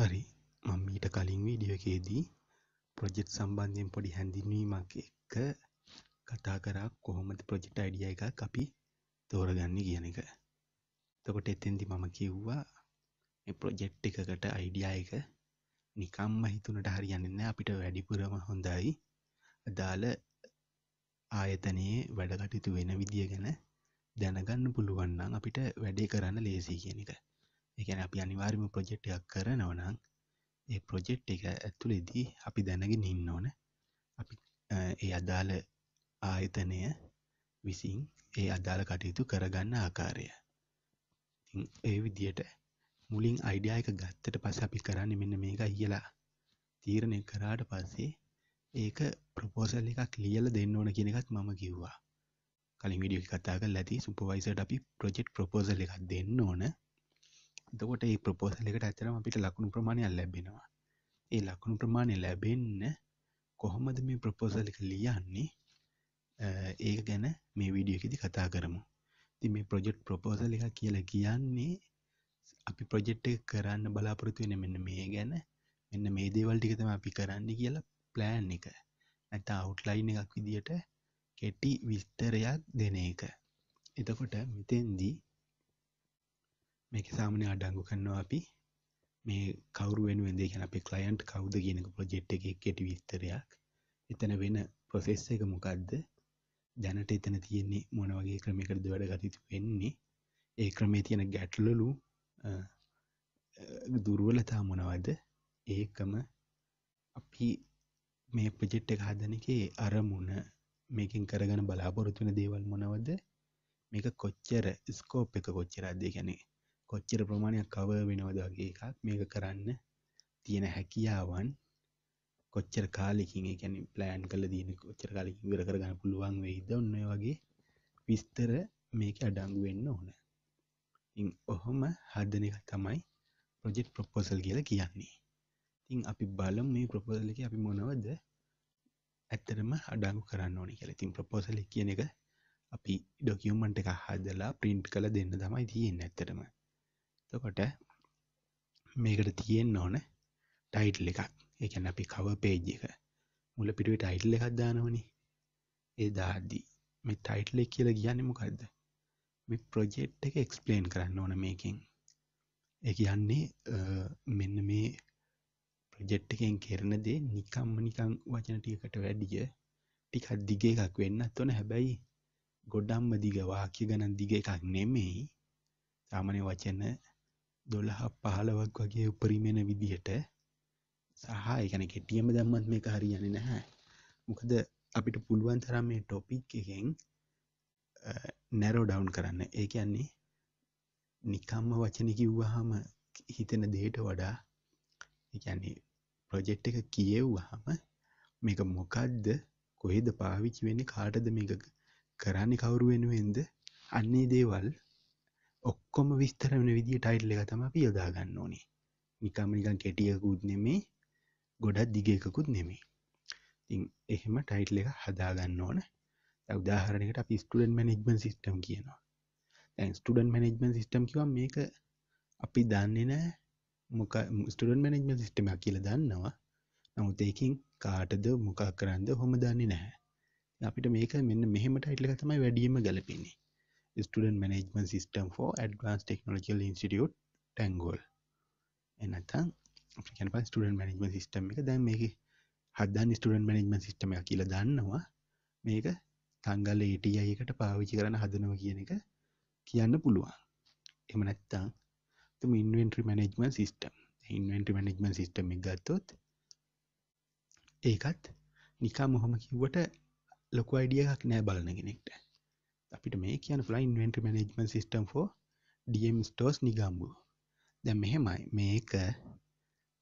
හරි මම මීට කලින් වීඩියෝ එකේදී ප්‍රොජෙක්ට් සම්බන්ධයෙන් පොඩි හැඳින්වීමක් එක්ක කතා කරා කොහොමද ප්‍රොජෙක්ට් අයිඩියා එකක් අපි තෝරගන්නේ කියන එක. එතකොට එතෙන්දී මම කිව්වා මේ ප්‍රොජෙක්ට් එකකට අයිඩියා එක නිකම්ම හිතුනට හරියන්නේ නැහැ අපිට වැඩිපුරම හොඳයි අදාළ ආයතනයේ වැඩ කටයුතු වෙන විදිය ගැන දැනගන්න පුළුවන් නම් අපිට වැඩේ කරන්න ලේසි කියන එක. එකන අපි අනිවාර්ම ප්‍රජෙක්්ටයක් කරනවනං ඒ ප්‍රොජෙක්් එක ඇතුළෙදී අපි දැනගෙන ඉන්න ඕන අපි ඒ අදාළ ආයතනය විසින් ඒ අදාළ කටයුතු කරගන්න ආකාරය ඒ විදියට මුලින් අයිඩියයක ගත්තට පස අපි කරන්න මෙන්න මේක කියලා තීරණය කරාට පස්සේ ඒක ප්‍රපෝසල් එකක් ලියල දෙන්න ඕන කියෙනෙකත් මම කිව්වා කලින් විඩිය කතාග ලති සුපවයිසට අපි ප්‍රජෙක්් ප්‍රපෝසල් එකක් දෙන්න ඕන දකොට ඒ ප්‍රපෝසල් එකට ඇතරම අපිට ලකුණු ප්‍රමාණයක් ලැබෙනවා ඒ ලකුණු ප්‍රමාණය ලැබෙන්න කොහොමද මේ ප්‍රපෝසල් එක ලියන්නේ ඒ ගැන මේ වීඩියෝ එකෙදි කතා කරමු ඉතින් මේ ප්‍රොජෙක්ට් ප්‍රපෝසල් එක කියලා කියන්නේ අපි ප්‍රොජෙක්ට් එක කරන්න බලාපොරොත්තු වෙන මෙන්න මේ ගැන මෙන්න මේ දේවල් ටික තමයි අපි කරන්න කියලා ප්ලෑන් එක නැත්නම් අවුට්ලයින් එකක් විදියට කෙටි විස්තරයක් දෙන එක එතකොට මෙතෙන්දී මේක සාමනය අඩංගු කන්නවා අපි මේ කවරු වෙනුවෙන්දේ ගැන අපේ කලයන්ට් කවුද කියනක ප්‍රජෙට් එක කෙටි විස්තරයක් එතන වෙන ප්‍රොසෙස් එක මොකක්ද ජනට එතන තියෙන්නේ මොන වගේ ක්‍රමයකටද වැඩ ගතිතු වෙන්නේ ඒ ක්‍රමේ තියෙන ගැටලලු දුර්වලතා මොනවද ඒකම අපි මේ ප්‍රජෙට් එක හදනකේ අරමුණ මේකින් කරගන බලාපොරොතුන දේවල් මොනවද මේක කොච්චර ස්කෝප් එක කොච්චරාදය ගැනේ කොච්චර ප්‍රමාණයක් කව වෙනවද වගේ එකක් මේක කරන්න තියෙන හැකියාවන් කොච්චර කාලෙකින් ඒ කියන්නේ ප්ලෑන් කරලා තියෙන කොච්චර කාලෙකින් ඉවර කරගන්න පුළුවන් වෙයිද ඔන්න ඔය වගේ විස්තර මේකේ අඩංගු වෙන්න ඕන. ඉතින් ඔහොම හදන එක තමයි ප්‍රොජෙක්ට් ප්‍රොපෝසල් කියලා කියන්නේ. ඉතින් අපි බලමු මේ ප්‍රොපෝසල් එකේ අපි මොනවද ඇත්තටම අඩංගු කරන්න ඕනේ කියලා. ඉතින් ප්‍රොපෝසල් එක කියන එක අපි ඩොකියුමන්ට් එකක් හදලා print කරලා දෙන්න තමයි තියෙන්නේ ඇත්තටම. තකොට මේකට තියෙන් ඕන ටයිටල් එකක් එකන අපි කව පේජ් එක මුල පිටුවේ ටයිටල් එකක් දානවනි ඒ දාදී මේ ටයිටල් එක කියලා කියන්නේ මොකක්ද මේ ප්‍රොජෙක්ට් එක එක්ස්පලේන් කරන්න ඕන මේකින් ඒ කියන්නේ මෙන්න මේ ප්‍රජෙට් එකෙන් කරන දේ නිකම්ම නිකං වචන ටිකට වැඩිය ටිකක් දිග එකක් වෙන්නත් ඕන හැබැයි ගොඩම්ම දිග වාක්‍ය ගණන් දිග එකක් නෙමෙයි සාමාන්‍ය වචන දොළහක් පහළවක් වගේ උපරිමෙන විදිහට සහ එකන කෙටියම දම්මත් මේක හරියන නැහැ මොකද අපිට පුළුවන් තරම් මේ ටොපික් එකෙන් නැරෝ ඩවුන් කරන්න ඒ කියන්නේ නිකම්ම වචන කිව්වහම හිතෙන දේට වඩා එකන්නේ ප්‍රොජෙක්් එක කියව්වහම මේක මොකක්ද කොහෙද පාවිච්චි වෙන්නේ කාටද මේක කරන්නේ කවුරු වෙනුවෙන්ද අන්නේ දේවල් ඔක්කොම විස්තර වෙන විදිහ ටයිල් එක තමයි අපි යොදා ගන්න ඕනේ. නිකම්ම නිකන් කෙටි එකකුත් නෙමෙයි, ගොඩක් දිග එකකුත් නෙමෙයි. ඉතින් එහෙම ටයිටල් එක හදා ගන්න ඕන. දැන් උදාහරණයකට අපි ස්ටුඩන්ට් මැනේජ්මන්ට් සිස්ටම් කියනවා. දැන් ස්ටුඩන්ට් මැනේජ්මන්ට් සිස්ටම් කිව්වම මේක අපි දන්නේ නැහැ මොක ස්ටුඩන්ට් මැනේජ්මන්ට් සිස්ටම් එකක් කියලා දන්නවා. නමුත් ඒකෙන් කාටද මොකක් කරන්නද ඔහොම දන්නේ නැහැ. අපිට මේක මෙන්න මෙහෙම ටයිටල් එක තමයි වැඩියෙන්ම ගැලපෙන්නේ. Student Management System for Advanced Technological Institute Tangalle එනතන් අපිකැන ප ස්ටඩන් මනජමන් සිස්ටම් එක දැන් මේක හදදන් ස්ටඩන් මනජමන් සිස්ටම කියල දන්නවා මේක තංගල්ල ඒටයි අයකට පාවිච්චි කරන හදනව කියන එක කියන්න පුළුවන් එම නැත්තං තුම inventory management system inventory management system ගත්තොත් ඒකත් නිකා මොහොම කිව්වට ලොකු අයිඩියහක් නෑ බලන කෙනෙක්ට අපිට මේ කියන පුළා inventory management system for DM stores Negombo දැන් මෙහෙමයි මේක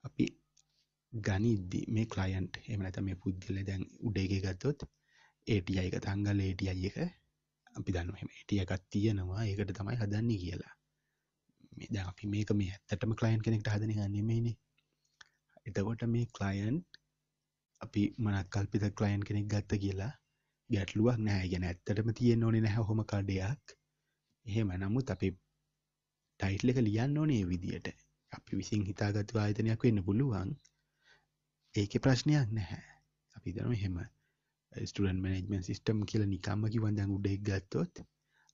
අපි ගනිද්දි මේ ක්ලයන්ට් එහෙම නැත්නම් මේ පුද්ගලයා දැන් උඩ එකේ ගත්තොත් ATI එක තංගල ATI එක අපි දන්නවා එහෙම ATI එකක් තියෙනවා ඒකට තමයි හදන්නේ කියලා මේ දැන් අපි මේක මේ ඇත්තටම ක්ලයන්ට් කෙනෙක්ට හදන එක නෙමෙයිනේ එතකොට මේ ක්ලයන්ට් අපි මනක් කල්පිත ක්ලයන්ට් කෙනෙක් ගත්ත කියලා ගැටලුවක් නැහැ ගැන ඇත්තටම තියෙන්න ඕනේ නැහැ ඔහොම කඩයක් එහෙම නමුත් අපි ටයිටල් එක ලියන්න ඕනේ ඒ විදියට අපි විසින් හිතාගත්තු ආයතනයක් වෙන්න පුළුවන් ඒකේ ප්‍රශ්නයක් නැහැ අපි හිතනවා එහෙම ස්ටඩන් මනෙජ්මන් සිිස්ටම් කියල නිකම්ම කිවන්දන් උඩෙක් ගත්තොත්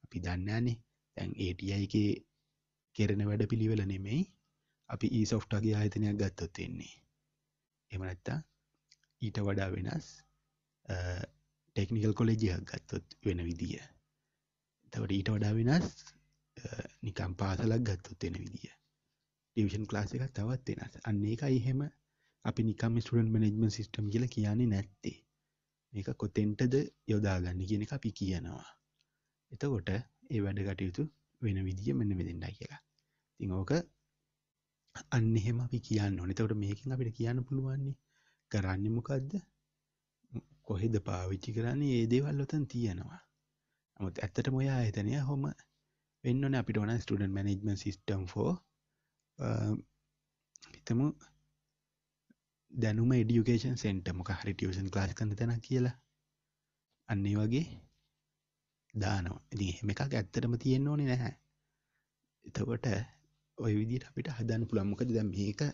අපි දන්නන්නේ තැන් ඒටයික කෙරෙන වැඩ පිළිවෙල නෙමෙයි අපි ඒ සෝට්ටගේ ආයතනයක් ගත්තොත් එන්නේ එමනැත්තා ඊට වඩා වෙනස් eh, ටෙක්නිකල් කොලෙජයක් ගත්තොත් වෙන විදිිය තවට ඊට වඩා වෙනස් නිකම් පාසලක් ගත්තොත් වෙන විදිිය ටිවිෂන් ලාස එකක් තවත් වෙනස් අන්නේ එකයි හෙම අපි නිකම ස්ටන් මනෙජ්මන් සිිටම් කියල කියන්නේ නැත්තේ මේක කොතෙන්ටද යොදාගන්න කියන එක අපි කියනවා එතකොට ඒ වැඩ කටයුතු වෙන විදිිය මෙන්න මෙදෙන්ඩා කියලා තිං ඕක අන්න එහෙම අපි කියන්න ඕනෙතවට මේකින් අපිට කියන්න පුළුවන්නේ කරන්න මොකක්ද කොහෙද පාවිච්චි කරන්නේ ඒ දේවල් ඔතන් තියෙනවා නමුත් ඇත්තට මොයා ආයතනය හොම වෙන්නන අපිට ඕන ස්ටඩන් මනෙජ්ම සිිස්ටම් ෝ හිතම දැනුම ඩියුකේෂන් සෙන්ට මොක හරිටියෂන් ලාස් කඳ තැන කියලා අන්නේ වගේ දානවා ඉති හෙම එකක් ඇත්තටම තියෙන්න්න ඕනේ නැහැ එතකොට ඔය විදිට අපිට හදන්න පුළම්මකද දැ මේක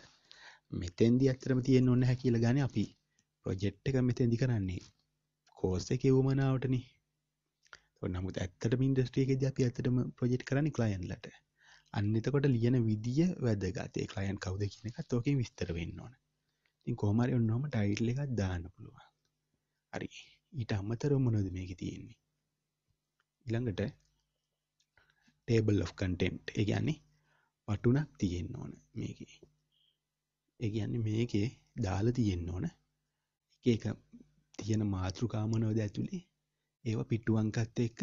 මෙතැන්දි ඇත්තරම තියෙන්න්න ඕන්න හැකිල ගන අපි ප්‍රොජෙට් එක මෙතෙන්දි කරන්නේ කෝස් එක වුමනාවටන නමුත් ඇත්තට ඉන්ඩස්ට්‍රියක ද අපි ඇතටම ප්‍රජෙට් කරන්න කලයින්ලට අන්නතකොට ලියන විදිිය වැදගතේ කලයින් කවද කියන එක තෝකින් විස්තර වෙන්න ඕන තින් කෝමරය ඔන්නොම ටයිල්ල එකක් දාන්න පුළුවන් හරි ඊට අම්මතර මොනොද මේක තියෙන්නේ ඉළඟට ටේබල් of කටෙන්ට් ඒ කියන්නේ වටුනක් තියෙන්න ඕන මේක ඒ කියන්නේ මේකේ දාල තියෙන්න ඕන එක තියෙන මාතෘකාමනෝද ඇතුළේ ඒව පිට්ටුවංකත් එක්ක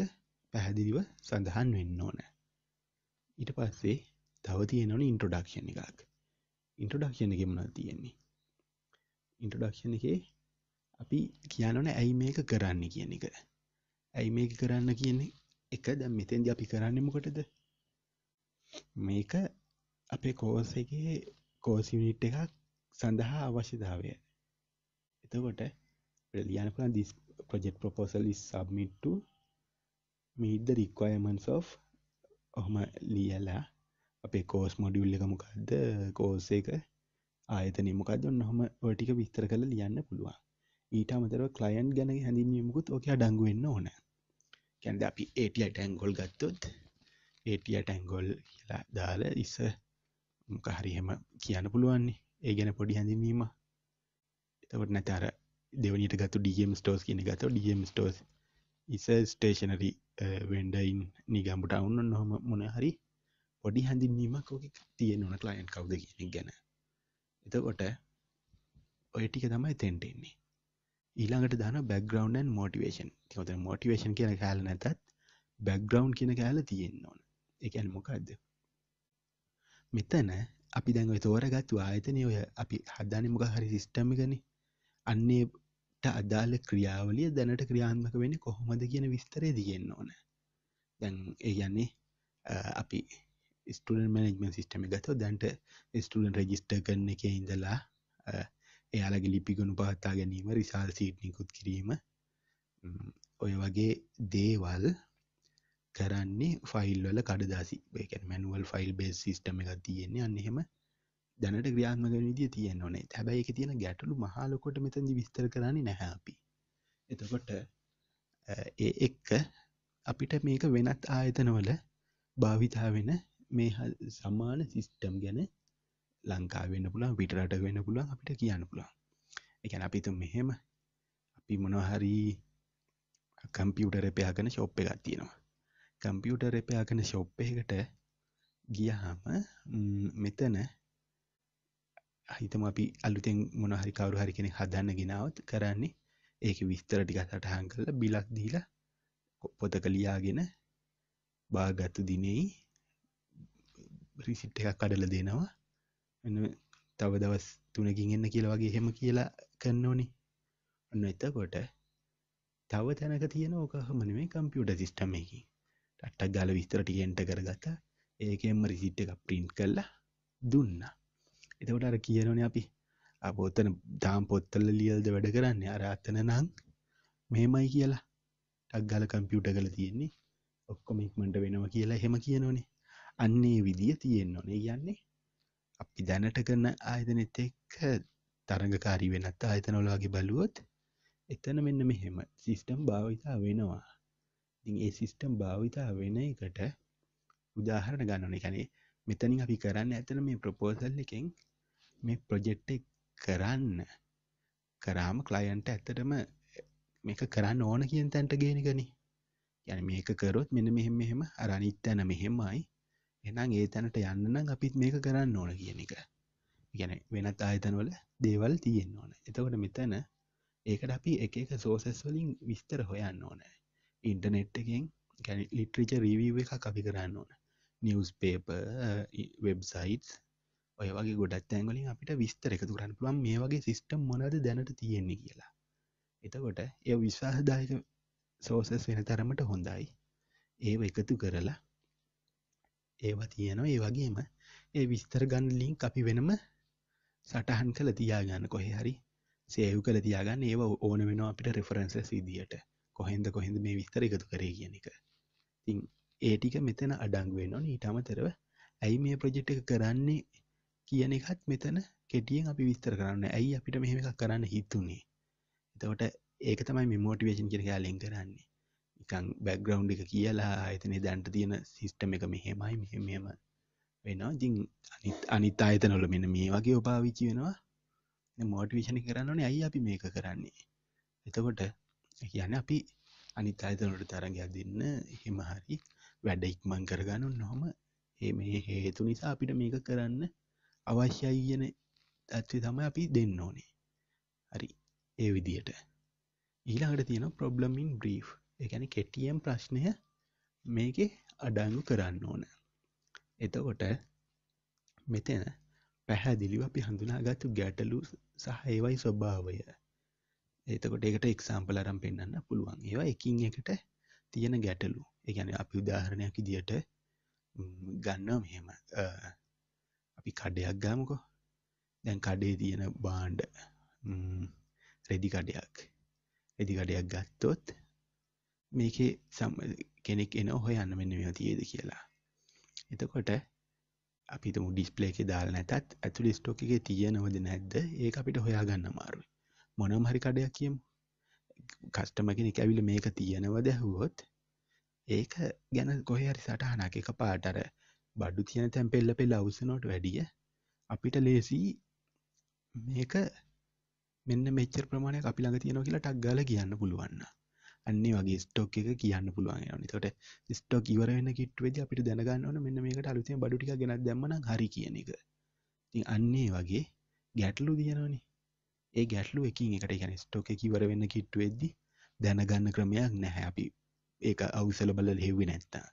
පැහැදිලිව සඳහන් වෙන්න ඕන ඊට පස්සේ තව තියෙනවන ඉන්ට්‍රඩක්ෂණ එකක් ඉන්ට්‍රඩක්ෂණ එක මනක් තියෙන්නේ ඉන්ට්‍රඩක්ෂණ එකේ අපි කියනවන ඇයි මේක කරන්න කියන එක ඇයි මේක කරන්න කියන්නේ එක දැම් මෙතෙන්ද අපි කරන්න මොකටද මේක අපේ කෝස එකේ කෝසිනිට් එකක් සඳහා අවශ්‍යධාවය එතකොට ලියන්න පුළුවන් this project proposal is submit to meet the requirements of ඔහොම ලියලා අපේ කෝස් මොඩියුල් එක මොකක්ද කෝස් එක ආයතනය මොකක්ද ඔන්න ඔහොම ඔය ටික විස්තර කරලා ලියන්න පුළුවන් ඊට අමතරව ක්ලයන්ට් ගැන හැඳින්වීමකුත් ඔක අඩංගු වෙන්න ඕන කියන්නේ අපි ATI ටැංගෝල් ගත්තොත් ATI ටැංගෝල් කියලා දාලා ඉස්ස මොක හරි එහෙම කියන්න පුළුවන්නේ ඒ ගැන පොඩි හැඳින්වීමක් එතකොට නැත අර දෙවනිට ගතු ඩම් ස්ටෝස් කියන ගත ඩම් ස්ටෝස් ඉස ස්ටේෂනරි වෙන්ඩයින් නිගම්බට අවුන්න නොහොම මොන හරි පොඩි හැඳින්වීමක් ෝක තියෙන් ඕන ලයින් කවද කියන ගැන එතකොට ඔය ටික තමයි තෙන්ටෙන්නේ ඊළඟට දාන බැග්‍රවන්න් මෝටිවේෂන් කොත මෝටිවේෂන් කියන කෑල නැතත් බැග්‍රවන්් කියන කෑල තියෙන් ඕන එකන් මොකක්ද මෙතන අපි දැන්ව තෝරගත්තු ආයතනය ඔය අපි හදදාන මොක හරි සිිස්ටමිගනි අන්නේට අදාළ ක්‍රියාවලිය දැනට ක්‍රියාත්මක වෙන්නේ කොහොමද කියන විස්තරය තියෙන්න ඕන. දැන් ඒ කියන්නේ අපි ස්ටඩන් මනෙජ්මන් සිස්ටම ගතව දැන්ට ස්ටඩන් රජිස්ටර් කරන එක ඉඳලා එයාලගේ ලිපිගුණු පහත්තා ගැනීම රිසාල් සීට්නිකුත් කිරීම ඔය වගේ දේවල් කරන්නේ ෆයිල්වල කඩදාසි බේකැන මැනුවල් ෆයිල් බේස් සිිස්ටම එක තියෙන්නේ අන්නෙහෙම දැනට ක්‍රියාත්මක විදිය තියෙන්න ඕනේ. හැබැයි ඒකේ තියෙන ගැටලු මහා ලොකුවට මෙතනදි විස්තර කරන්නේ නැහැ අපි. එතකොට ඒ එක්ක අපිට මේක වෙනත් ආයතනවල භාවිතා වෙන මේ සමාන සිස්ටම් ගැන ලංකාවේ වෙන්න පුළුවන් පිටරට වෙන්න පුළුවන් අපිට කියන්න පුළුවන්. ඒ කියන්නේ අපි තුන් මෙහෙම අපි මොනවා හරි කම්පියුටර් රිපෙයාර් කරන ෂොප් එකක් තියෙනවා. කම්පියුටර් රිපෙයාර් කරන ෂොප් එකකට ගියහම මෙතන හිතම අපි අලුතෙන් මොනහරි කවරු හරි කෙනෙ හදන්න ගෙනාවත් කරන්නේ ඒක විස්තර ටිකසට හං කරල බිලක් දීල පොතක ලියාගෙන බාගත්තු දිනෙයි රිසිට් එකක් කඩල දෙනවා එන්න තව දවස් තුනකින් එන්න කියලා වගේ හෙම කියලා කරන්න ඕනේ ඔන්න එතකොට තව තැනක තියෙන ඕකහමනේ කම්පියුට සිිස්ටම එක ටක් ගල විස්තර ටියෙන්ට කරගත ඒකෙන්ම රිසිට් එක ප්‍රින්් කරලා දුන්නා එතකොට අර කියනවන අපි අපෝත්තන තාම් පොත්තල ලියල්ද වැඩ කරන්න අර අත්තන නං මෙහෙමයි කියලා ටක් ගල කම්පියුට කල තියෙන්නේ ඔක්කොම ඉක්මට වෙනවා කියලා හෙම කියනවනේ අන්නේ විදිිය තියෙන්න්න ඕනේ කියන්නේ අපි දැනට කරන ආයතනෙත් එක්ක තරඟකාරී වෙනත් ආයතනොලාගේ බලුවොත් එතන මෙන්න මෙහෙම සිිස්ටම් භාවිතා වෙනවා ඒ සිිස්ටම් භාවිතා වෙන එකට උදාහරණ ගන්නන එකනේ මෙතනින් අපි කරන්න ඇතන මේ ප්‍රපෝසල් එකෙන් මේ ප්‍රොජෙක්ට් එක කරන්න කරාම ක්ලයන්ට ඇත්තටම මේක කරන්න ඕන කියන තැන්ට ගේන ගනි යන මේක කරොත් මෙන්න මෙහෙම මෙහෙම අරනිත් තැන මෙහෙමයි එනම් ඒ තැනට යන්න නම් අපිත් මේක කරන්න ඕන කියන එක ගැන වෙනත් ආයතනවල දේවල් තියෙන් ඕන එතකොට මෙතන ඒකට අපි එක එක සෝසස් වලින් විස්තර හොයන්න ඕන ඉන්ටනෙට් එකෙන් ලිට්‍රිච රීවීව එක අපි කරන්න ඕන නිියස් පේප වෙබ්සයිටස් ඔය වගේ ගොඩත් ඇංගලින් අපිට විස්තර එකතු කරන්න පුළුවන් මේ වගේ සිිස්ටම් මොනද දැනට තියෙන්නේ කියලා එතකොට එය විශවාසදායක සෝසස් වෙන තරමට හොඳයි ඒව එකතු කරලා ඒවා තියෙනවා ඒ වගේම ඒ විස්තර ගන්න ලින්ක් අපි වෙනම සටහන් කළ තියාගන්න කොහෙ හරි සේහු කළ තියාගන්න ඒව ඕන වෙනවා අපිට රෙෆරන්සස් විදිහට කොහෙන්ද කොහෙද මේ විස්තර එකතු කරේ කියන එක තින් ඒ ටික මෙතන අඩංගුවෙනවා ඊට අමතරව ඇයි මේ ප්‍රජෙට් එක කරන්නේ කියන එකත් මෙතන කෙටියෙන් අපි විස්තර කරන්න ඇයි අපිට මෙහෙම එකක් කරන්න හිතුනේ එතකොට ඒක තමයි මේ මෝටිවේෂන් කියන එක ලින්ක් කරන්නේ නිකන් බැක්ග්‍රවුන්ඩ් එක කියලා ආයතනේ දැන්ට තියෙන සිස්ටම් එක මෙහෙමයි මෙහෙම මෙහෙම වෙනවා ඉතින් අනිත් අනිත් ආයතනවල මෙන්න මේ වගේ උපාවිච්චි වෙනවා මෝටිවේෂණ කරන්නනේ ඇයි අපි මේක කරන්නේ එතකොට කියන අපි අනිත් අයතනට තරගයක් දෙන්න එහෙම හරි වැඩ ඉක්මන් කරගන්න නොහොම ඒ මේ හේතු නිසා අපිට මේක කරන්න අවශ්‍යයි කියන ඇත්ති තමයි අපි දෙන්න ඕනේ හරි ඒ විදියට ඊළඟට තියෙන ප්‍රොබ්ලමින් බ්‍රී් එකන කෙටියම් ප්‍රශ්නය මේක අඩංගු කරන්න ඕන එතකොට මෙතන පැහැදිලිව අපි හඳුනාගත්තු ගැටලු සහ ඒවයි ස්වභාවය එතකොට එකට එක්සාම්පල අරම් පෙන්න්න පුළුවන් ඒවා එකින් එකට තියෙන ගැටලු එකන අපි උදාහරණයක් ඉදිට ගන්නවා මෙහෙම අපි කඩයක් ගාමකෝ දැන් කඩේ තියෙන බාණ්ඩ රෙදි කඩයක් රෙදි කඩයක් ගත්තොත් මේකේ සම් කෙනෙක් එන හොයන්න මෙන්න මේවා තියේද කියලා එතකොට අපි තුමු ඩිස්ප්ලේ එකේ දාලා නැතත් ඇතුළේ ස්ටොක් එකේ තියෙනවද නැද්ද ඒක අපිට හොයාගන්න අමාරුයි මොනම හරි කඩයක් කියමු කස්ටම කෙනෙක් ඇවිල්ලා මේක තියෙනවද ඇහුවොත් ඒක ගැන කොහේ හරි සටහනක් එකපාරට අර බඩු තියෙන තැන් පෙල්ල පෙල් අවසනොට වැඩිය අපිට ලේසි මේක මෙන්න මෙච්චර ප්‍රමාණය අපි ළඟ තියෙන කියලා ටක් ගාල කියන්න පුළුවන්න අන්නේ වගේ ස්ටෝක් එක කියන්න පුළුවන් තොට ස්ටෝක් ඉවරන්න කිට්වෙද අපිට දැනගන්නවන මෙන්න මේකට අලුතිය බඩුටික ගෙන දැමන හරි කියන එක ති අන්නේ වගේ ගැටලු දියනනේ ඒ ගැටලු එකින් එකට ගැන ස්ටෝක කිවර වෙන්න කිට්ටුවෙද්දි දැනගන්න ක්‍රමයක් නැහැ අපි ඒක අවසල බල හෙව්වි නැත්තා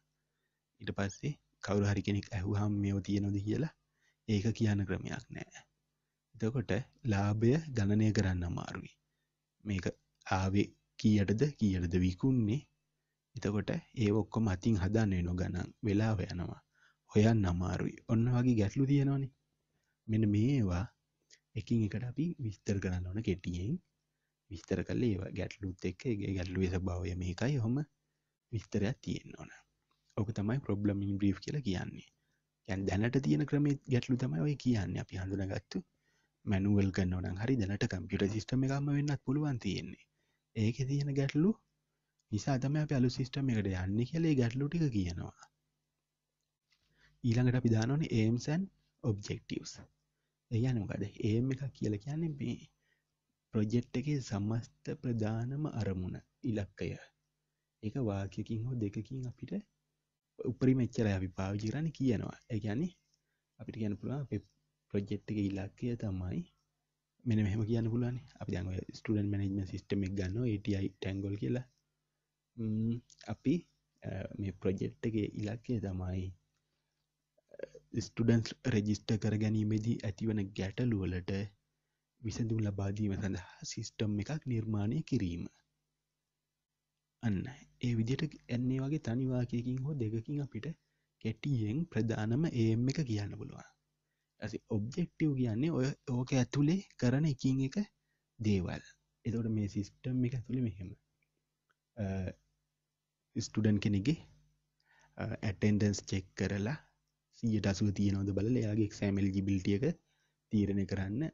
ඉට පස්සේ කවරු හරි කෙනෙක් ඇහුහම් මෙෝ තියෙනොද කියලා ඒක කියන ක්‍රමයක් නෑ එතකොට ලාභය ගණනය කරන්න අමාරුයි මේක ආවේ කියටද කියලද විකුන්නේ එතකොට ඒ ඔක්කොම අතින් හදන්නේ නොගණන් වෙලාව යනවා හොයන් අමාරුයි ඔන්න වගේ ගැටලු තියෙනවානේ මෙන්න මේවා එකින් එකට අපි විස්තර කරන්න ඕන කෙටියෙන් විස්තර කළ ඒවා ගැටලුත් එක්ක ගැටලුවේ ස්වභාවය මේකයි හොම විස්තරයක් තියෙන්න ඕන ඕක තමයි ප්‍රබ්ලමින් බ්‍රී් කියල කියන්නේ යැන් දැනට තියෙන ක්‍රමේ ගැටලු තමයි ඔය කියන්න අපි හඳුනගත්තු මැනුවල් කන්නවන හරි දැනට කම්පියට සිිටම එකම වෙන්නත් පුළුවන් තියෙන්නේ ඒක තියෙන ගැටලු නිසා තම අප අලු සිිස්ටම එකට යන්න කියලේ ගැටලු ටික කියනවා ඊළඟට පිදානන ඒම්සන් ඔබ්ෙක්ටවස් එයනකද ඒම් එක කියල කියන්නේ මේ ප්‍රොජෙට් එක සමස්ත ප්‍රධානම අරමුණ ඉලක්කය එක වාක්‍යකින් හෝ දෙකකින් අපිට උපරිම එච්චර අපි පාවිචි කරන්න කියනවා එකන්නේ අපිට ගැන පුළුව අප ප්‍රජෙට් එක ඉලක්කය තමයි මෙන මෙහම කියන්න පුළුවන් අපි දැන් ස්ටඩන් මනෙජ්ම සිස්ටම එක ගන්න ටයි ටැන්ගොල් කියලා අපි මේ ප්‍රජෙට්ටගේ ඉලක්කය තමයි ස්ටඩන්ස් රෙජිස්ට කර ගැනීමේදී ඇතිවන ගැටලුවලට විසඳුම් ලබාදීම සඳහා සිිස්ටම් එකක් නිර්මාණය කිරීම අන්න ඒ විදිට එන්නේ වගේ තනිවාකයකින් හෝ දෙකකින් අපිට කෙටියෙන් ප්‍රධානම ඒම් එක කියන්න පුළුවන් ඇසි ඔබ්ජෙක්ටව් කියන්නේ ඔය ඕක ඇතුළේ කරන එකින් එක දේවල් එතකොට මේ සිිස්ටම් එක ඇතුළි මෙහෙම ස්ටඩන් කෙනෙගේ ඇටන්ඩන්ස් චෙක් කරලා සියට අසුව තියනවද බල එයාගේ එක්සෑමල් ජිබිල්ටියක තීරණය කරන්න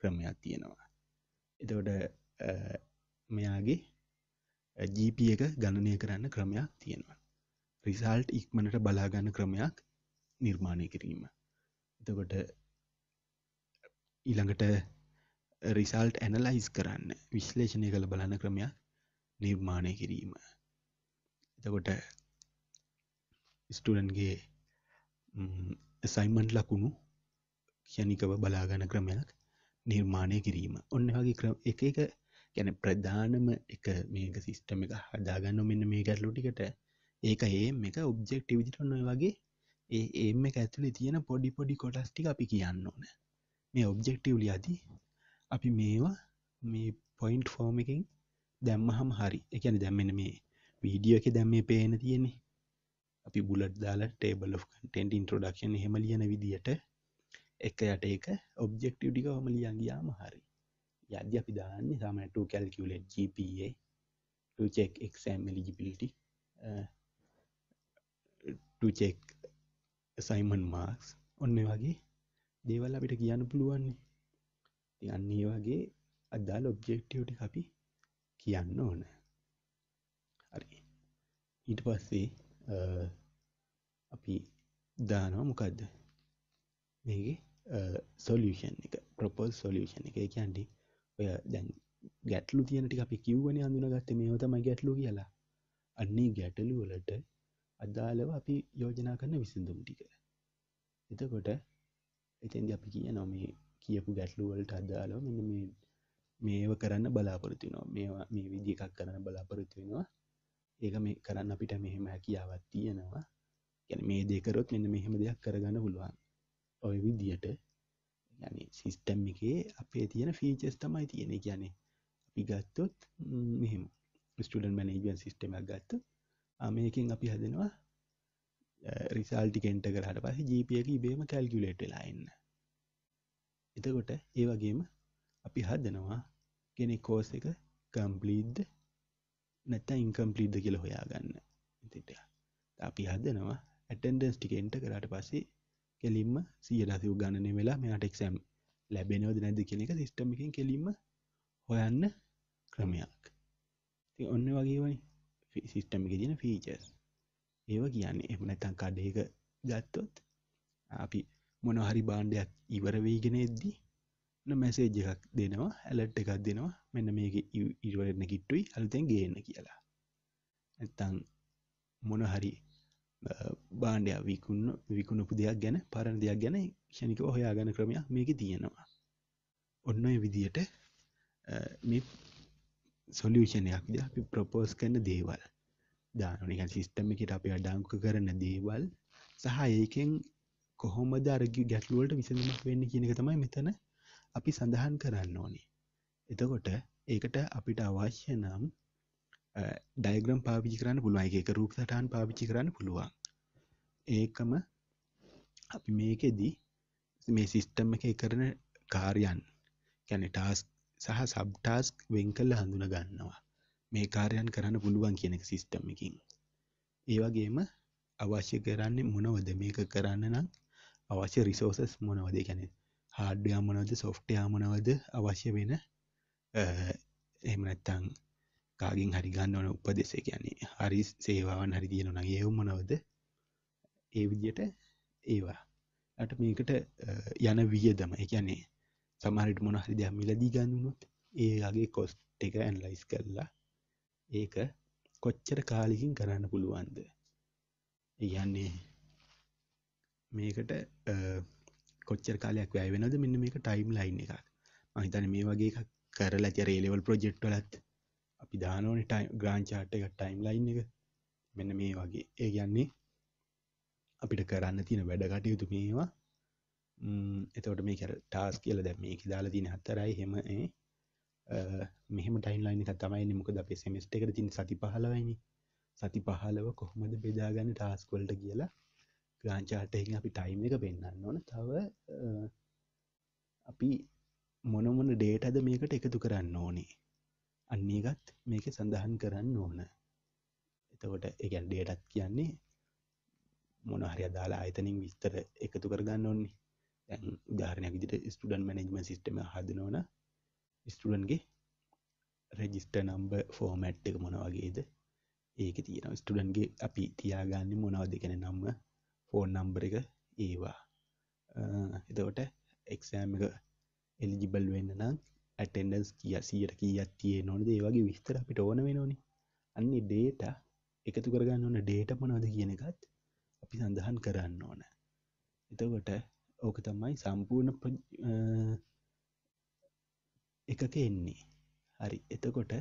ක්‍රමයක් තියෙනවා එතකොට මෙයාගේ ජීප එක ගණනය කරන්න ක්‍රමයක් තියෙනවා රිසල්ට් ඉක්මනට බලාගන්න ක්‍රමයක් නිර්මාණය කිරීම එතකොට ඊළඟට රිසල්ට් ඇනලයිස් කරන්න විශ්ලේෂණය කළ බලන්න ක්‍රමයක් නිර්මාණය කිරීම එතකොට ස්ටඩන්ගේ සයිමන්් ලකුණු ක්ෂණිකව බලාගන ක්‍රමයක් නිර්මාණය කිරීම ඔන්න වගේ එක එක ගැන ප්‍රධානම එක මේක සිිස්ටම එක හදාගන්න මෙන්න මේ ගැල්ලු ටිකට ඒක ඒම එක ඔබ්ෙක්ට විදිටන්න වගේ ඒ ඒම ඇතුලි තියෙන පොඩි පොඩි කොටස්ටි අපි කියන්න ඕන මේ ඔබ්ෙක්ටවලි අදී අපි මේවා මේ පොයින්ට් ෆෝර්ම එකින් දැම්මහම හරි එකන දැම්මෙන මේ වීඩියෝ එක දැම්මේ පේන තියෙන්නේ අපි බුලට් දාලා ටේබල් of content introduction එහෙම ලියන විදියට එක යට එක ඔබ්ෙක්ටව් ටික ඔම ලියන් ගියාම හරි යද්දි අපි දාන්නේ තමයි to calculate GPA to check exam eligibility uh, to check assignment marks ඔන්න වගේ දේවල් අපිට කියන්න පුළුවන්නේ ඉතින් අන්න ඒ වගේ අදාළ ඔබ්ජෙක්ටිව් ටික අපි කියන්න ඕන හරි ඊට පස්සේ අපි දානවා මොකක්ද මේකේ සොලියෂන් එක ප්‍රොපෝල් සොලියෂන් එක කියන්නේ ඔය දැන් ගැටලු තියෙන ටික අපි කිව්වනේ හඳුනාගත්තේ මේව තමයි ගැටලු කියලා. අන්නේ ගැටලු වලට අදාළව අපි යෝජනා කරන විසඳුම් ටික. එතකොට එතෙන්දී අපි කියනවා මේ කියපු ගැටලු වලට අදාළව මෙන්න මේ මේව කරන්න බලාපොරොත්තු වෙනවා. මේවා මේ විදිහ එකක් කරන්න බලාපොරොත්තු වෙනවා. ඒක මේ කරන්න අපිට මෙහෙම හැකියාවක් තියෙනවා. يعني මේ දේ කරොත් මෙන්න මෙහෙම දෙයක් කරගන්න පුළුවන්. ඔය විදියට يعني සිස්ටම් එකේ අපේ තියෙන ෆීචස් තමයි තියෙන කියන්නේ අපි ගත්තොත් මෙහෙම ස්ටඩන් මැනේජන් සිස්ටම ගත්ත මේකින් අපි හදනවා රිසල්ටි කෙන්ට කරහට පහ ජීපයක බේම කැල්ගුලේට ලයින්න එතකොට ඒ වගේම අපි හදනවා කෙනෙ කෝස එක කම්පලීද්ද නැත්ත ඉන්කම්පලීද්ද කියල හොයා ගන්න ඉතිට අපි හදනවා ඇටන්ඩස් ටිකෙන්ට කරට පස්සේ කෙලින්ම සියලසිව ගණනය වෙලා මෙයාට එක්සෑම් ලැබෙනවද නැද කියන එක සිස්ටම් එකෙන් කෙලින්ම හොයන්න ක්‍රමයක් ති ඔන්න වගේවනි සිිස්ටම් එක තින ෆීචර්ස් ඒව කියන්නේ එම නැතන් කඩයක ගත්තොත් අපි මොනහරි බාණ්ඩයක් ඉවර වීගෙන එද්දී මැසේජ් එකක් දෙනවා ඇලට් එකක් දෙනවා මෙන්න මේක ඉරවරන්න කිට්ටුයි අලුතැන් ගේන්න කියලා ඇත්තං මොනහරි බාණ්ඩයක් විකුණ විකුණපු දෙයක් ගැන පරණ දෙයක් ගැන ෂණික හොයා ගන ක්‍රමයක් මේක තියෙනවා ඔන්න ඔය විදියට මේ සොලියෂණයක් ද අපි ප්‍රපෝස් කරන දේවල් දානනික සිිස්ටම එකට අපි අඩංක කරන දේවල් සහ ඒකෙන් කොහොම දරග ගැටලුවට විසඳමක් වෙන්න කියනක තමයි මෙතන අපි සඳහන් කරන්න ඕනේ එතකොට ඒකට අපිට අවශ්‍ය නම් ඩයිග්‍රම් පාවිචි කරන්න පුළුවන් එක රූප සටහන් පාවිච්චි කරන්න පුළුවන් ඒකම අපි මේකෙදී මේ සිස්ටම් එකේ කරන කාර්යයන් කියන්නේ ටාස්ක් සහ සබ් ටාස්ක් වෙන් කරලා හඳුනා ගන්නවා. මේ කාර්යයන් කරන්න පුළුවන් කියන එක සිස්ටම් එකකින්. ඒ වගේම අවශ්‍ය කරන්නේ මොනවද මේක කරන්න නම් අවශ්‍ය රිසෝසස් මොනවද? ඒ කියන්නේ hardware මොනවද, software මොනවද අවශ්‍ය වෙන එහෙම නැත්නම් කාගෙන් හරි ගන්න ඕන උපදෙස් ඒ කියන්නේ හරි සේවාවන් හරි තියෙනවා නම් ඒව මොනවද? ඒ විදියට ඒවා ඇට මේකට යන වියදම එකනේ සමහරට මොනහරි දෙයක් මිලදී ගන්නුනොත් ඒගේ කොස්ට එක ඇන්ලයිස් කරලා ඒක කොච්චර කාලිකින් කරන්න පුළුවන්ද යන්නේ මේකට කොච්චර කාලයක් වැය වෙනද මෙන්න මේක ටයිම් ලයින් එකක් මහිතන මේ වගේ එකක් කරලා චරේලෙවල් ප්‍රජෙක්් වලත් අපි දානෝන ටයිම් ග්‍රාංචාට් එක ටයිම් ලයින් එක මෙන්න මේ වගේ ඒ කියන්නේ අපිට කරන්න තියෙන වැඩ කටයුතු මේවා එතවට මේ කර ටාස් කියල දැ මේ දාලා තින හත්තරයි හෙම මෙහම ටයින්ලයින් එක තමයි මොකද අපේ සෙමස්ට එකට තින් සති පහලවයිනි සති පහලව කොහොමද බෙදාගන්න ටාස්කොල්ට කියලා ග්‍රාංචාටහි අපි ටයිම් එක පෙන්න්න ඕන තව අපි මොනමොන ඩේටද මේකට එකතු කරන්න ඕනේ අන්නේගත් මේක සඳහන් කරන්න ඕන එතකොට එකන් ඩේටත් කියන්නේ මොනහරය දාලා අයතනින් විස්තර එකතු කරගන්න ඔන්නේ දැන් උදාහරණයක් විදිට ස්ටඩන් මැනෙජ්ම සිස්ටම හදනවන ස්ටඩන්ගේ රෙජිස්ට නම්බ ෆෝමැට් එක මොන වගේද ඒක තියෙන ස්ටඩන්ගේ අපි තියාගන්න මොනව දෙකෙන නම්ම ෆෝන් නම්බර එක ඒවා එතකොට එක්සෑම් එක එලිජිබල් වෙන්න නම් ඇටෙන්ඩස් කිය සියට කියත් තිය නොනද ඒ වගේ විස්තර අපිට ඕන වෙනෝනි අන්නේ ඩේට එකතු කරගන්න ඕන ඩේට මොනවද කියන එකත් අපි සඳහන් කරන්න ඕන එතකොට ඕක තමයි සම්පූර්ණ එකක එන්නේ හරි එතකොට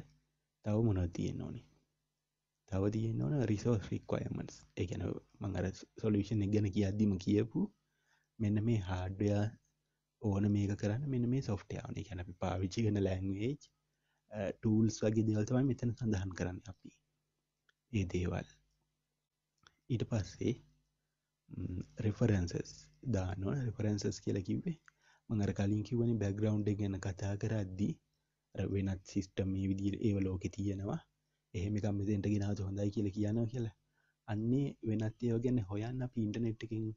තව මොනව තියෙන්න ඕනි තව තියෙන්න ඕන රිසෝස් රික්වයමන්ස් එකන මංගර සොලිෂන් එක ගැන කියද්දිම කියපු මෙන්න මේ හාඩ්ඩයා ඕන මේක කරන්න මෙන්න මේ සොෆ්ටයාවන ගැන අපි පාවිච්චි කන ලැංවේජ් ටූල්ස් වගේ දෙවල්තවයි මෙතන සඳහන් කරන්න අපි ඒ දේවල් ඊට පස්සේ රෙෆරන්සස් දානො රෙෆරන්සස් කියල කිවේ මඟර කලින් කිවනි බැග්‍රවන්් ගැන කතා කරද්දී වෙනත් සිිස්ටම් මේ විදිර ඒව ලෝකෙ තියෙනවා එහෙමකම් මෙතෙන්ට ගෙනාතු හොඳයි කියල කියනවා කියලා අන්නේ වෙනත් ඒව ගැන හොයන්න අපි ඉන්ටනෙට්ටකින්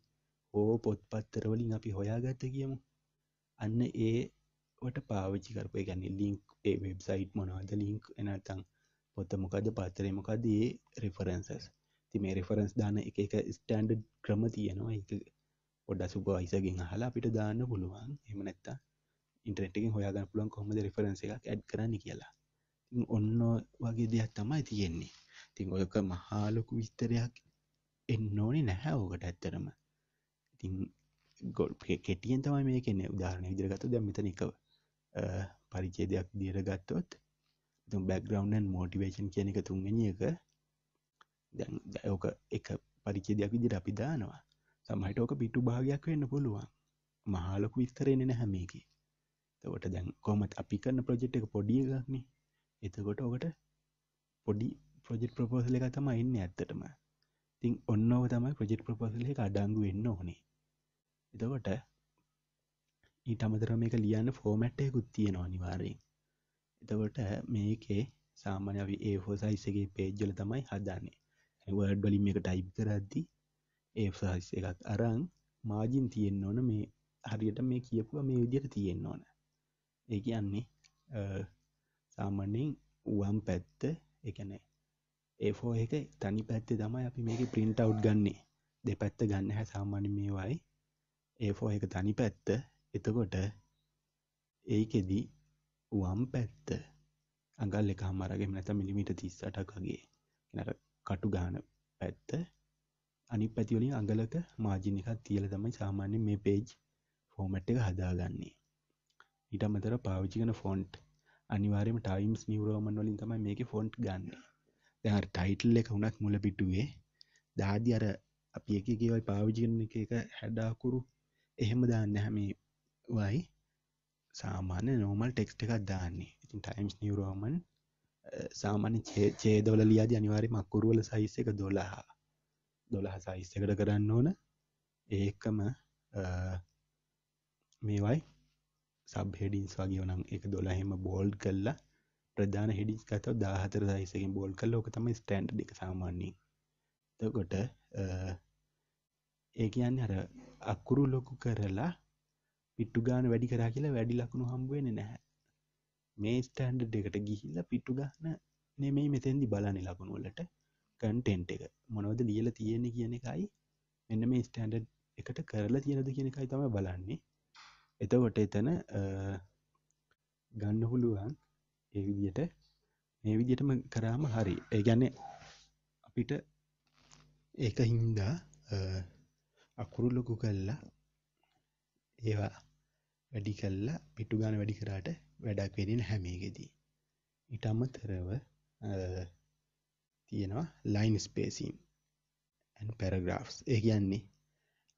හෝ පොත්පත්තරවලින් අපි හොයාගත්ත කියමු අන්න ඒට පාවිච්චි කරපය ගැන ලිංක් ඒ වෙබ්සයිට් මොනවද ලිංක් එනතං පොත්ත මොකද පාතරය මොකද ඒ රෙෆරන්සස් ති මේ රෙෆරන්ස් දාන එක එක ස්ටන්ඩ් ක්‍රම තියෙනවා එක පොඩ සුපයිසගෙන් හලා අපිට දාන්න පුළුවන් එම නැත්තා ඉන්ටරටෙන් හොයාගන්න පුළුවන් කොහොමද රෙෆරන්ස එකක් ඇඩ් කරන්න කියලා ඔන්න වගේ දෙයක් තමයි තියෙන්නේ තින් ඔයක මහාලොකු විස්තරයක් එන්න ඕනේ නැහැ ඕකට ඇත්තරම ඉතින් ගොල් කෙටියෙන් තමයි මේ කෙන්න උදාරණ ඉදිරගත දැ මෙතන එකව පරිචේදයක් දියර ගත්තොත් බැක්ග්‍රවන්න් මෝටිවේෂන් කියන එක තුන්ගනි එක දැන් ඕක එක පරිච්ඡේදයක් විදිහට අපි දානවා සමහරට ඕක පිටු භාගයක් වෙන්න පුළුවන් මහා ලොකු විස්තර එන්නේ නැහැ මේකේ එතකොට දැන් කොහොමද අපි කරන ප්‍රොජෙක්ට් එක පොඩි එකක් නේ එතකොට ඔකට පොඩි ප්‍රොජෙක්් ප්‍රපෝසල එක තම එන්න ඇත්තටම තින් ඔන්නව තමයි ප්‍රජෙක්් ප්‍රපෝසල එක අඩංගු වෙන්න ඕනේ එතකොට ඊට අමතර මේක ලියන්න ෆෝමැට්ටයකුත් තියෙනවා අනිවාරයෙන් එතකොට මේකේ සාමාන්‍ය අපි ඒෆෝසයිසගේ පේජ්ජල තමයි හදන්නේ වඩ වලින් එක ටයිප් කරද්දි ඒ සයිස් එකක් අරං මාජින් තියෙන්න්න ඕන මේ හරියට මේ කියපුවා මේ විදියට තියෙන්න්න ඕන ඒ කියන්නේ සාමන්‍යෙන් වම් පැත්ත එකනෑ ඒෆෝ එක තනි පැත්තේ තමයි අපි මේක ප්‍රින්ට අව් ගන්නේ දෙ පැත්ත ගන්න හැ සාමාන්‍ය මේවායි ඒෆෝ එක තනි පැත්ත එතකොට ඒකෙදී වම් පැත්ත අගල් එක හමරගේ නැත මිලිමිට තිස්සටක් වගේ නර කටු ගාන පැත්ත අනි පැතිවලින් අඟලක මාජින එකක් තියල තමයි සාමාන්‍ය මේ පේජ් ෆෝමට් එක හදාගන්නේ ඉට අමතර පාවිච්චි කන ෆොන්ට් අනිවාරම ටයිම්ස් නිවරෝමන් වලින් තමයි මේක ෆොන්ට් ගන්න දැ ටයිටල් එක වුණත් මුල පිටුවේ දාදි අර අපි එක කියවයි පාවිජින එක එක හැඩාකුරු එහෙම දාන්න හැමේ වයි සාමාන්‍ය නෝමල් ටෙක්ස්ට එකක් දාන්නේ ඉතින් ටයිම්ස් නිවරෝමන් සාමාන්‍ය චේදවල ලියාද අනිවාරි මක්කුරුවල සයිස් එක දොළහා දොළහ සයිස් එකට කරන්න ඕන ඒකම මේවයි සබ් හෙඩින්ස් වගේ නම් එක දොළහෙම බෝල්් කල්ලා ප්‍රධාන හෙඩිස් කතව දාහතර දයිසකින් බෝල් කල් ඕක තම ස්ටන්ඩ් එක සාමාන්නේ තකොට ඒ කියන්න අර අක්කුරු ලොකු කරලා පිට්ටු ගාන වැඩි කරා කියලා වැඩි ලකුණු හම්බුවෙන නැහැ මේ ස්ටන්ඩ් දෙකට ගිහිල්ල පිට්ටු ගන්න නෙමෙයි මෙතැදි බලනි ලකුණු වලට කන්ටෙන්ට් එක මොනවද ලියල තියෙන කියන එකයි එන්න මේ ස්ටන්ඩඩ් එකට කරලා තියෙනද කියන එකයි තම බලන්නේ එතකොට එතන ගන්න හුළුවන් ඒ විදියට මේ විදිටම කරාම හරි ඒගැන අපිට ඒක හින්දා අකුරු ලොකු කල්ලා ඒවා වැඩි කල්ලා පිටු ගාන වැඩි කරාට වැඩක් වෙන්නේ නැහැ මේකෙදී. ඊට අමතරව තියෙනවා line spacing and paragraphs. ඒ කියන්නේ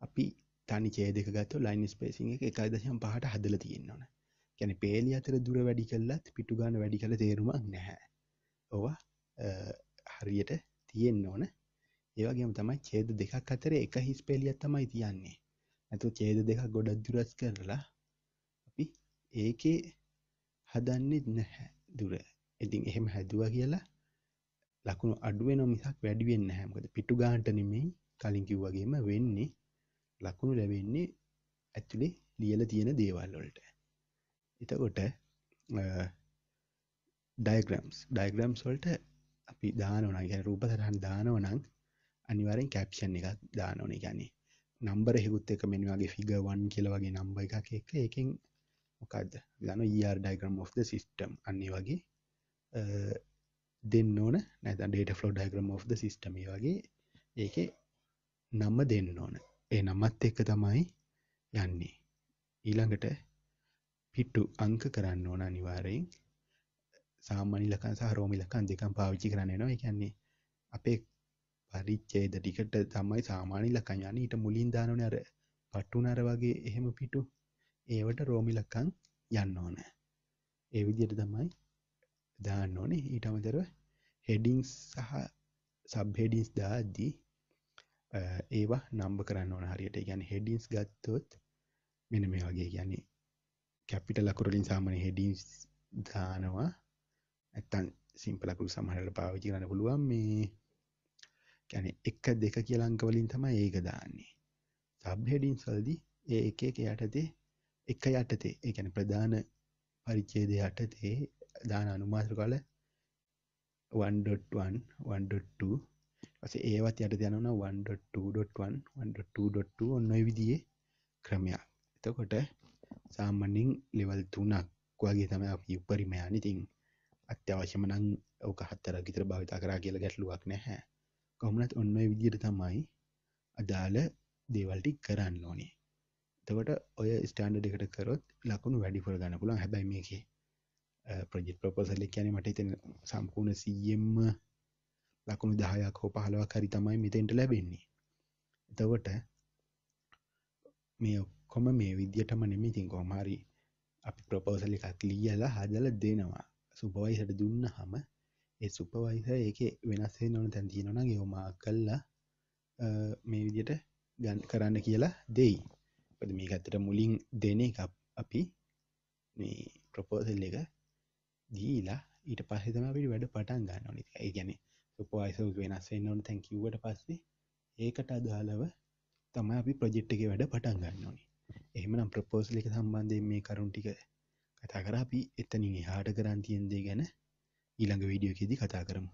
අපි තනි ඡේදයක ගත්තොත් line spacing එක 1.5ට හදලා තියෙන්න ඕන. කියන්නේ පේලි අතර දුර වැඩි කළත් පිටු ගන්න වැඩි කළ තේරුමක් නැහැ. ඕවා හරියට තියෙන්න ඕන. ඒ වගේම තමයි ඡේද දෙකක් අතර එක හිස් පේලියක් තමයි තියන්නේ. නැතු ඡේද දෙකක් ගොඩක් දුරස් කරලා අපි ඒකේ හදන්නෙත් නැහැ දුර. ඉතින් එහෙම හැදුවා කියලා ලකුණු අඩු වෙනව මිසක් වැඩි වෙන්නේ නැහැ. මොකද පිටු ගන්නට නෙමෙයි කලින් කිව්වා වගේම වෙන්නේ ලකුණු ලැබෙන්නේ ඇතුලේ ලියලා තියෙන දේවල් වලට. එතකොට ඩයග්‍රෑම්ස් ඩයග්‍රෑම්ස් වලට අපි දානවනම් يعني රූප සටහන් දානවනම් අනිවාර්යෙන් කැප්ෂන් එකක් දානවනේ. يعني නම්බර් එකකුත් එක මෙන්න වගේ ෆිගර් 1 කියලා වගේ නම්බර් එකක් එක්ක ඒකෙන් මොකක්ද ගන ER diagram of the system අන්නේ වගේ දෙන්න ඕන නැත data flow diagram of the system වගේ ඒක නම දෙන්න ඕන ඒ නමත් එක තමයි යන්නේ ඊළඟට පිට්ටු අංක කරන්න ඕන අනිවාරයෙන් සාමාන්‍ය ලකන් සහ රෝමි ලකන් දෙකම් පාවිච්චි කරන්න නවා කියන්නේ අපේ පරිච්ඡේද ටිකට තමයි සාමාන්‍ය ලකන් යන්නේ ඊට මුලින් දානෝනේ අර පට්ටු නර වගේ එහෙම පිටු ඒවට රෝමිලක්කං යන්න ඕන ඒ විදියට තමයි දාන්න ඕනේ ඊට අමතරව හෙඩිංස් සහ සබ්හෙඩින්ස් දාද්දී ඒවා නම්බ කරන්න ඕන හරියට ගැන හෙඩින්ස් ගත්තොත් මෙන මේ වගේ කියන්නේ කැපිට ලකුරලින් සාමන හෙඩින්ස් දානවා ඇත්තන් සිම්පලකුරු සමහරට පාවිචි කරන්න පුළුවන් මේ ගැන එක දෙක කියලංකවලින් තමයි ඒක දාන්නේ සබ්හෙඩින්ස් වලදී ඒ එක එක යටතේ එක යටතේ ඒ කියන්නේ ප්‍රධාන පරිච්ඡේදය යටතේ දාන අනුමාත්‍ර කාල 1.1 1.2 ඊපස්සේ ඒවත් යටතේ යනවා 1.2.1 1.2.2 ඔන්න ඔය විදිහේ ක්‍රමයක්. එතකොට සාමාන්‍යයෙන් ලෙවල් 3ක් වගේ තමයි අපි උපරිම යන්නේ. ඉතින් අත්‍යවශ්‍යම නම් ඕක හතරක් විතර භාවිත කරා කියලා ගැටලුවක් නැහැ. කොහොම නමුත් ඔන්න ඔය විදිහට තමයි අදාළ දේවල් ටික කරන්න ඕනේ. එතවට ඔය ස්ටාන්ඩ එකට කරොත් ලකුණු වැඩිපුර ගන්න පුළන් හැබැයි මේකේ ප්‍රජෙට් ප්‍රපසල්ල කියන මට තන සම්පූර්ණ සීයම්ම ලකුණු දහයක් හෝ පහලවක් හරි තමයි මෙතෙන්ට ලැබෙන්නේ එතවට මේ ඔක්කොම මේ විදිහටම නෙමිතින් කොහමහරි අපි ප්‍රපෝසල් එකක් ලියලා හදල දෙනවා සුපවයිසට දුන්න හම ඒ සුපවයිස ඒක වෙනස්සේ නොන තැන්තියෙනන යොමා කල්ලා මේ විදියට ගන්න කරන්න කියලා දෙයි ද මේ ඇතට මුලින් දෙන එක අපි මේ ප්‍රපෝසල් එක දීලා ඊට පස්සෙතම අපිට වැඩ පටන් ගන්න නි ඒ ගැන සුපවායිස වෙනස්සේ නොන් තැන්කිවට පස්සේ ඒකට අදාලව තම අපි ප්‍රජෙට්ටක වැඩ පටන් ගන්න ඕනි එහෙමනම් ප්‍රපෝසල එක සම්බන්ධය මේ කරුන්ටික කතා කර අපි එතනින් හාට කරන්තියන්දේ ගැන ඊළඟ වීඩියෝකෙදී කතා කරමු